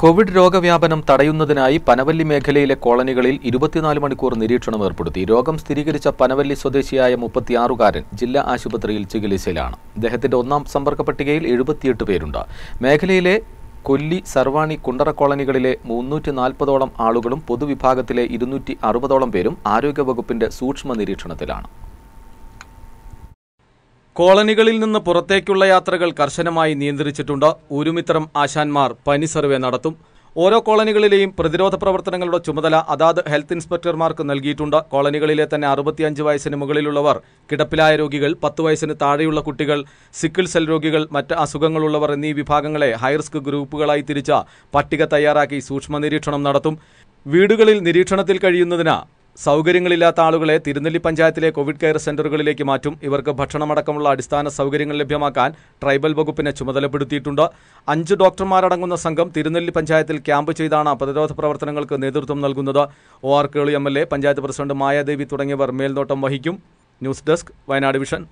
Covid രോഗവ്യാപനം തടയുന്നതിനായി പനവല്ലി മേഖലയിലെ കോളനികളിൽ ഇരുപത്തിനാല് മണിക്കൂർ നിരീക്ഷണം ഏർപ്പെടുത്തി രോഗം സ്ഥിരീകരിച്ച പനവല്ലി സ്വദേശിയായ മുപ്പത്തിയാറുകാരൻ ജില്ലാ ആശുപത്രിയിൽ ചികിത്സയിലാണ് ഇദ്ദേഹത്തിന്റെ ഒന്നാം സമ്പർക്ക പട്ടികയിൽ എഴുപത്തിയെട്ട് പേരുണ്ട് മേഖലയിലെ കൊല്ലി സർവാണി കുണ്ടറ കോളനികളിലെ മുന്നൂറ്റി നാൽപ്പതോളം ആളുകളും പൊതുവിഭാഗത്തിലെ ഇരുന്നൂറ്റി അറുപതോളം പേരും ആരോഗ്യവകുപ്പിന്റെ സൂക്ഷ്മ നിരീക്ഷണത്തിലാണ് കോളനികളിൽ നിന്ന് പുറത്തേക്കുള്ള യാത്രകൾ കർശനമായി നിയന്ത്രിച്ചിട്ടുണ്ട് ഒരുമിത്രം ആശാന്മാർ പനി സർവേ നടത്തും ഓരോ കോളനികളിലെയും പ്രതിരോധ പ്രവർത്തനങ്ങളുടെ ചുമതല അതാത് ഹെൽത്ത് ഇൻസ്പെക്ടർമാർക്ക് നൽകിയിട്ടുണ്ട് കോളനികളിലെ തന്നെ അറുപത്തിയഞ്ച് വയസ്സിന് മുകളിലുള്ളവർ കിടപ്പിലായ രോഗികൾ പത്ത് വയസ്സിന് താഴെയുള്ള കുട്ടികൾ സിക്കിൾ സെൽ രോഗികൾ മറ്റ് അസുഖങ്ങളുള്ളവർ എന്നീ വിഭാഗങ്ങളെ ഹൈറിസ്ക് ഗ്രൂപ്പുകളായി തിരിച്ച പട്ടിക തയ്യാറാക്കി സൂക്ഷ്മ നിരീക്ഷണം നടത്തും വീടുകളിൽ നിരീക്ഷണത്തിൽ കഴിയുന്നതിന് സൗകര്യങ്ങളില്ലാത്ത ആളുകളെ തിരുനെല്ലി പഞ്ചായത്തിലെ കോവിഡ് കെയർ സെന്ററുകളിലേക്ക് മാറ്റും ഇവർക്ക് ഭക്ഷണമടക്കമുള്ള അടിസ്ഥാന സൗകര്യങ്ങൾ ലഭ്യമാക്കാൻ ട്രൈബൽ വകുപ്പിനെ ചുമതലപ്പെടുത്തിയിട്ടുണ്ട് അഞ്ച് ഡോക്ടർമാരടങ്ങുന്ന സംഘം തിരുനെല്ലി പഞ്ചായത്തിൽ ക്യാമ്പ് ചെയ്താണ് പ്രതിരോധ പ്രവർത്തനങ്ങൾക്ക് നേതൃത്വം നൽകുന്നത് O R Keli M L A panchayat president Mayadevi തുടങ്ങിയവർ മേൽനോട്ടം വഹിക്കും ന്യൂസ് ഡെസ്ക് വയനാട് വിഷൻ